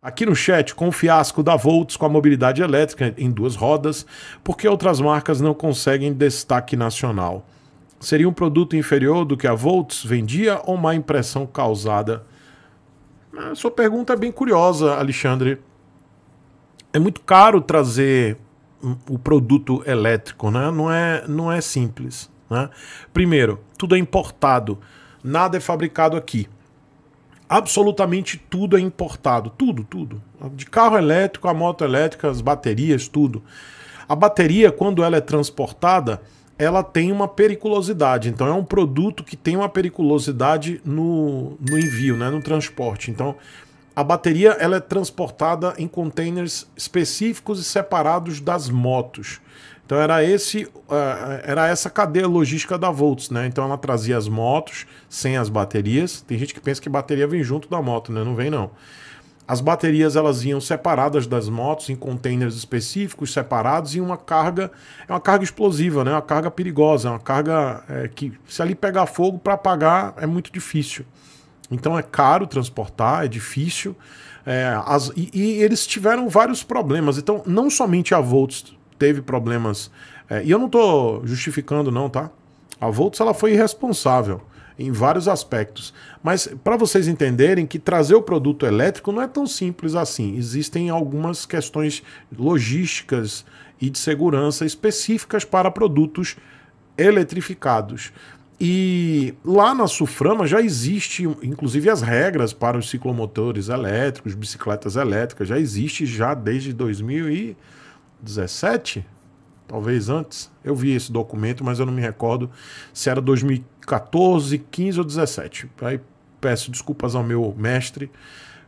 Aqui no chat, com o fiasco da Volts com a mobilidade elétrica em duas rodas, porque outras marcas não conseguem destaque nacional? Seria um produto inferior do que a Volts vendia ou uma impressão causada? A é, sua pergunta é bem curiosa, Alexandre. É muito caro trazer o produto elétrico, né? Não é, não é simples. Né? Primeiro, tudo é importado, nada é fabricado aqui absolutamente tudo é importado. Tudo, tudo. De carro elétrico a moto elétrica, as baterias, tudo. A bateria, quando ela é transportada, ela tem uma periculosidade. Então, é um produto que tem uma periculosidade no, no envio, né, no transporte. Então, a bateria ela é transportada em containers específicos e separados das motos. Então era esse eh, era essa cadeia logística da Volts, né? Então ela trazia as motos sem as baterias. Tem gente que pensa que bateria vem junto da moto, né? Não vem não. As baterias elas iam separadas das motos em containers específicos, separados e uma carga é uma carga explosiva, né? Uma carga perigosa, é uma carga é, que se ali pegar fogo para apagar é muito difícil. Então é caro transportar, é difícil. É, as, e, e, eles tiveram vários problemas. Então, não somente a Volts teve problemas. É, e eu não estou justificando, não, tá? A Volts ela foi irresponsável em vários aspectos. Mas para vocês entenderem que trazer o produto elétrico não é tão simples assim. Existem algumas questões logísticas e de segurança específicas para produtos eletrificados. E lá na Suframa já existe, inclusive, as regras para os ciclomotores elétricos, bicicletas elétricas, já existe já desde 2017, talvez antes. Eu vi esse documento, mas eu não me recordo se era 2014, 15 ou 17. Aí peço desculpas ao meu mestre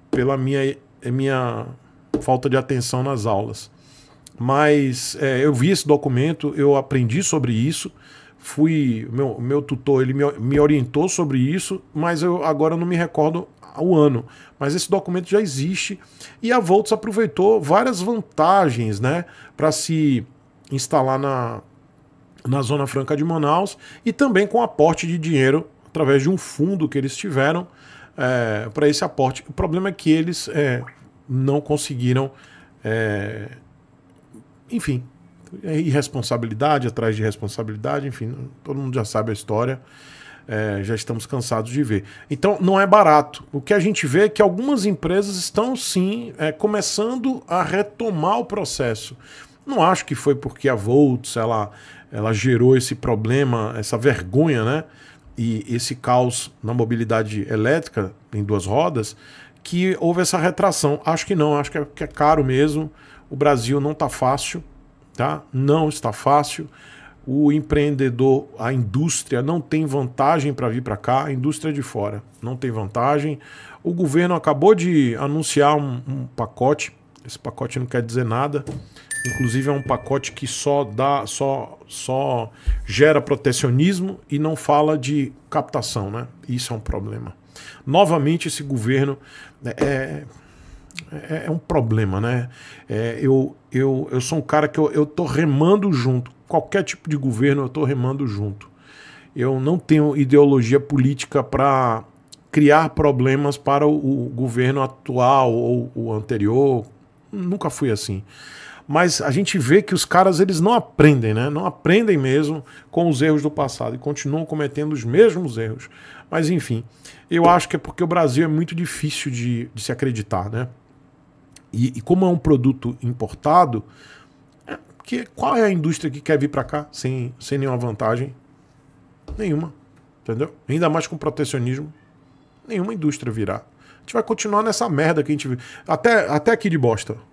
pela minha, minha falta de atenção nas aulas. Mas é, eu vi esse documento, eu aprendi sobre isso fui meu meu tutor ele me, me orientou sobre isso mas eu agora não me recordo o ano mas esse documento já existe e a Volts aproveitou várias vantagens né para se instalar na na zona franca de Manaus e também com aporte de dinheiro através de um fundo que eles tiveram é, eh, para esse aporte o problema é que eles é, não conseguiram é, enfim é irresponsabilidade atrás de responsabilidade, enfim, todo mundo já sabe a história. É, já estamos cansados de ver. Então, não é barato. O que a gente vê é que algumas empresas estão sim é, começando a retomar o processo. Não acho que foi porque a Volts ela, ela gerou esse problema, essa vergonha, né? E esse caos na mobilidade elétrica em duas rodas que houve essa retração. Acho que não, acho que é, que é caro mesmo. O Brasil não está fácil. Tá? Não está fácil. O empreendedor, a indústria não tem vantagem para vir para cá, a indústria é de fora não tem vantagem. O governo acabou de anunciar um, um pacote, esse pacote não quer dizer nada, Inclusive é um pacote que só dá, só, só gera protecionismo e não fala de captação, né? Isso é um problema. Novamente esse governo né, é, é, é um problema, né? É, eu, eu, eu sou um cara que eu, eu tô remando junto. Qualquer tipo de governo eu tô remando junto. Eu não tenho ideologia política para criar problemas para o, o governo atual ou o anterior. Nunca fui assim mas a gente vê que os caras eles não aprendem, né? Não aprendem mesmo com os erros do passado e continuam cometendo os mesmos erros. Mas enfim, eu acho que é porque o Brasil é muito difícil de, de se acreditar, né? E, e como é um produto importado, que, qual é a indústria que quer vir para cá sem, sem nenhuma vantagem? Nenhuma. Entendeu? Ainda mais com protecionismo. Nenhuma indústria virá. A gente vai continuar nessa merda que a gente vive. Até, até aqui de bosta.